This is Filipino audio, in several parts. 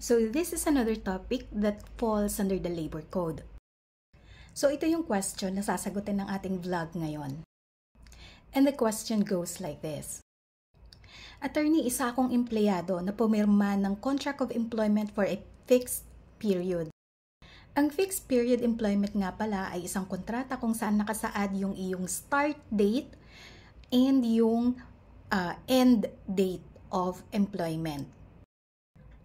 So this is another topic that falls under the labor code. So ito yung question na sasagutin ng ating vlog ngayon. And the question goes like this. Attorney, isa akong empleyado na pumirma ng contract of employment for a fixed period. Ang fixed period employment nga pala ay isang kontrata kung saan nakasaad yung iyong start date and yung uh, end date of employment.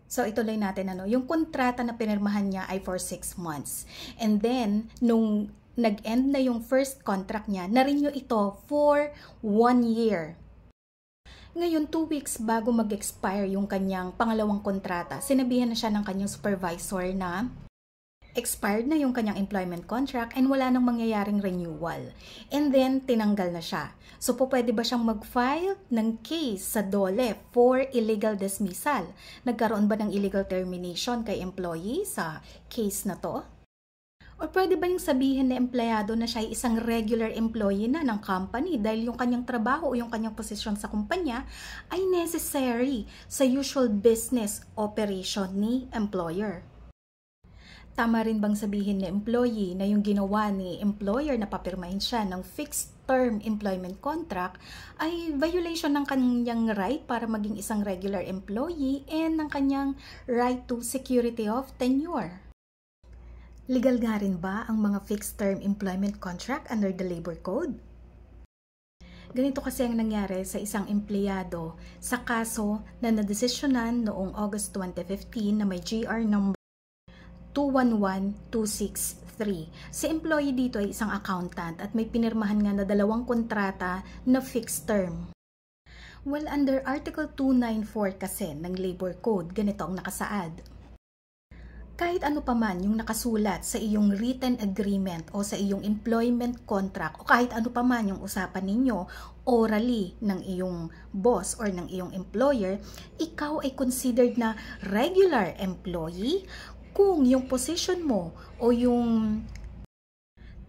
So ituloy natin ano, yung kontrata na pinirmahan niya ay for 6 months. And then nung nag-end na yung first contract niya, narinyo ito for 1 year. Ngayon, 2 weeks bago mag-expire yung kanyang pangalawang kontrata, sinabihan na siya ng kanyang supervisor na expired na yung kanyang employment contract and wala nang mangyayaring renewal. And then, tinanggal na siya. So, po pwede ba siyang mag-file ng case sa DOLE for illegal dismissal? Nagkaroon ba ng illegal termination kay employee sa case na to? Or pwede ba yung sabihin na empleyado na siya ay isang regular employee na ng company dahil yung kanyang trabaho o yung kanyang posisyon sa kumpanya ay necessary sa usual business operation ni employer? Tama rin bang sabihin ni employee na yung ginawa ni employer na papirmahin siya ng fixed term employment contract ay violation ng kanyang right para maging isang regular employee and ng kanyang right to security of tenure. Legal nga rin ba ang mga fixed term employment contract under the labor code? Ganito kasi ang nangyari sa isang empleyado sa kaso na nadesisyonan noong August 2015 na may GR number 211-263. Si employee dito ay isang accountant at may pinirmahan nga na dalawang kontrata na fixed term. Well, under Article 294 kasi ng Labor Code, ganito ang nakasaad. Kahit ano pa man yung nakasulat sa iyong written agreement o sa iyong employment contract o kahit ano pa man yung usapan ninyo orally ng iyong boss or ng iyong employer, ikaw ay considered na regular employee, kung yung position mo o yung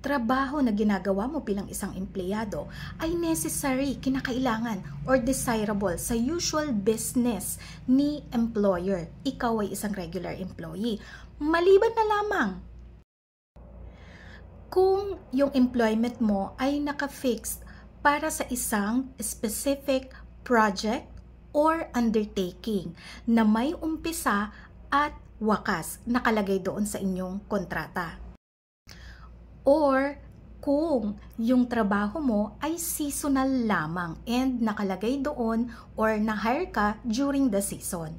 trabaho na ginagawa mo bilang isang empleyado ay necessary, kinakailangan, or desirable sa usual business ni employer. Ikaw ay isang regular employee. Maliban na lamang kung yung employment mo ay nakafixed para sa isang specific project or undertaking na may umpisa at wakas nakalagay doon sa inyong kontrata. Or kung yung trabaho mo ay seasonal lamang and nakalagay doon or na-hire ka during the season.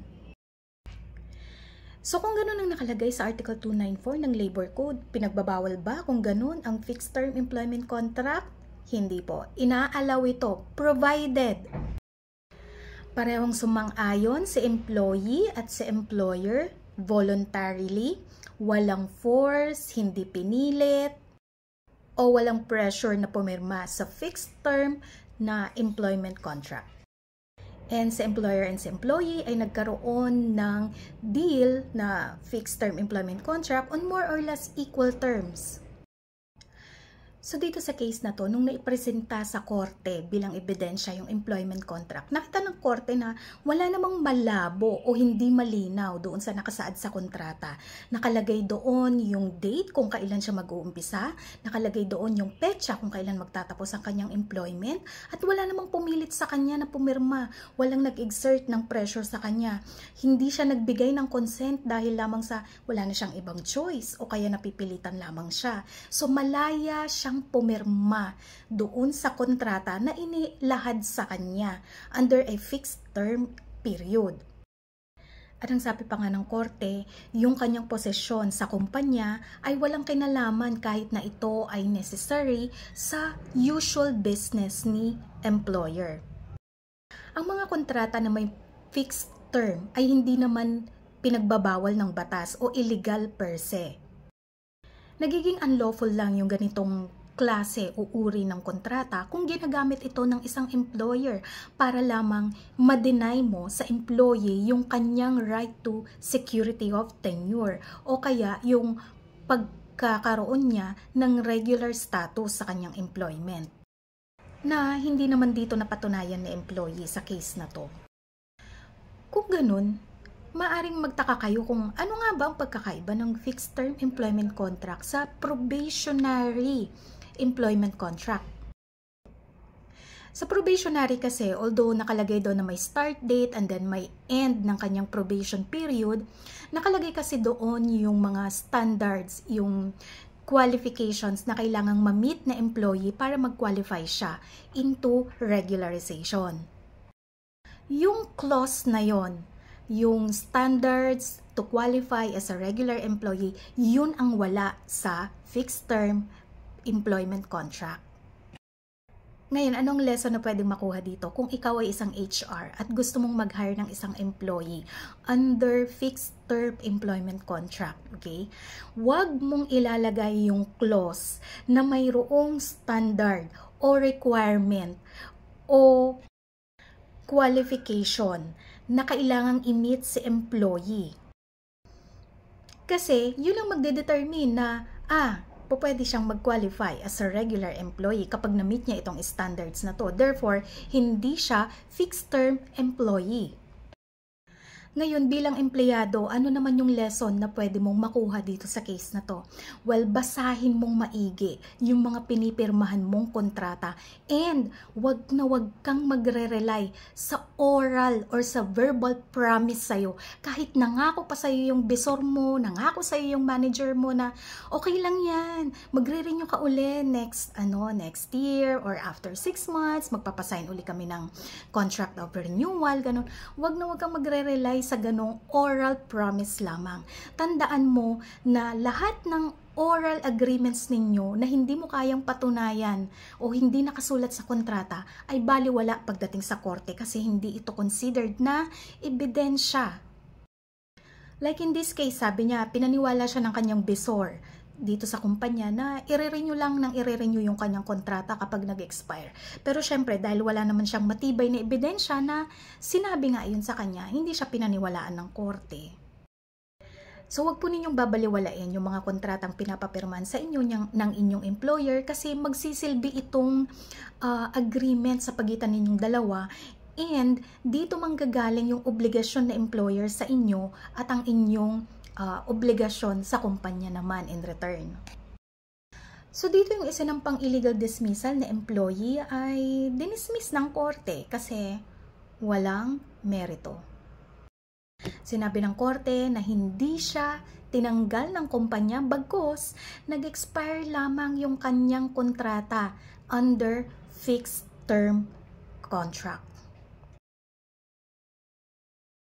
So kung ganun ang nakalagay sa Article 294 ng Labor Code, pinagbabawal ba kung ganun ang fixed term employment contract? Hindi po. Inaalaw ito provided parehong sumang-ayon si employee at si employer voluntarily, walang force, hindi pinilit, o walang pressure na pumirma sa fixed term na employment contract. And sa employer and sa employee ay nagkaroon ng deal na fixed term employment contract on more or less equal terms. So dito sa case na to, nung naipresenta sa korte bilang ebidensya yung employment contract, nakita ng korte na wala namang malabo o hindi malinaw doon sa nakasaad sa kontrata. Nakalagay doon yung date kung kailan siya mag-uumpisa, nakalagay doon yung petsa kung kailan magtatapos ang kanyang employment, at wala namang pumilit sa kanya na pumirma, walang nag-exert ng pressure sa kanya. Hindi siya nagbigay ng consent dahil lamang sa wala na siyang ibang choice o kaya napipilitan lamang siya. So malaya siyang siyang pumirma doon sa kontrata na inilahad sa kanya under a fixed term period. At ang sabi pa nga ng korte, yung kanyang posisyon sa kumpanya ay walang kinalaman kahit na ito ay necessary sa usual business ni employer. Ang mga kontrata na may fixed term ay hindi naman pinagbabawal ng batas o illegal per se. Nagiging unlawful lang yung ganitong klase o uri ng kontrata kung ginagamit ito ng isang employer para lamang madenay mo sa employee yung kanyang right to security of tenure o kaya yung pagkakaroon niya ng regular status sa kanyang employment na hindi naman dito napatunayan ni employee sa case na to. Kung ganun, maaring magtaka kayo kung ano nga ba ang pagkakaiba ng fixed term employment contract sa probationary employment contract. Sa probationary kasi, although nakalagay doon na may start date and then may end ng kanyang probation period, nakalagay kasi doon yung mga standards, yung qualifications na kailangang ma-meet na employee para mag-qualify siya into regularization. Yung clause na yon yung standards to qualify as a regular employee, yun ang wala sa fixed term employment contract. Ngayon, anong lesson na pwedeng makuha dito? Kung ikaw ay isang HR at gusto mong mag-hire ng isang employee under fixed term employment contract, okay? Huwag mong ilalagay yung clause na mayroong standard o requirement o qualification na kailangang i-meet si employee. Kasi yun ang magdedetermine na, ah, pwede siyang mag-qualify as a regular employee kapag na-meet niya itong standards na to. Therefore, hindi siya fixed-term employee. Ngayon, bilang empleyado, ano naman yung lesson na pwede mong makuha dito sa case na to? Well, basahin mong maigi yung mga pinipirmahan mong kontrata and wag na wag kang magre-rely sa oral or sa verbal promise sa'yo. Kahit nangako pa sa'yo yung besor mo, nangako sa'yo yung manager mo na okay lang yan, magre-renew ka uli next, ano, next year or after 6 months, magpapasign uli kami ng contract of renewal, ganun. Wag na wag kang magre-rely sa ganong oral promise lamang. Tandaan mo na lahat ng oral agreements ninyo na hindi mo kayang patunayan o hindi nakasulat sa kontrata ay baliwala pagdating sa korte kasi hindi ito considered na ebidensya. Like in this case, sabi niya, pinaniwala siya ng kanyang besor dito sa kumpanya na i-renew lang ng i-renew yung kanyang kontrata kapag nag-expire. Pero syempre, dahil wala naman siyang matibay na ebidensya na sinabi nga yun sa kanya, hindi siya pinaniwalaan ng korte. So wag po ninyong babaliwalain yung mga kontratang pinapapirman sa inyo ng, ng inyong employer kasi magsisilbi itong uh, agreement sa pagitan ninyong dalawa and dito manggagaling yung obligasyon na employer sa inyo at ang inyong uh, obligasyon sa kumpanya naman in return. So dito yung isa ng pang-illegal dismissal na employee ay dinismiss ng korte kasi walang merito. Sinabi ng korte na hindi siya tinanggal ng kumpanya bagkos nag-expire lamang yung kanyang kontrata under fixed term contract.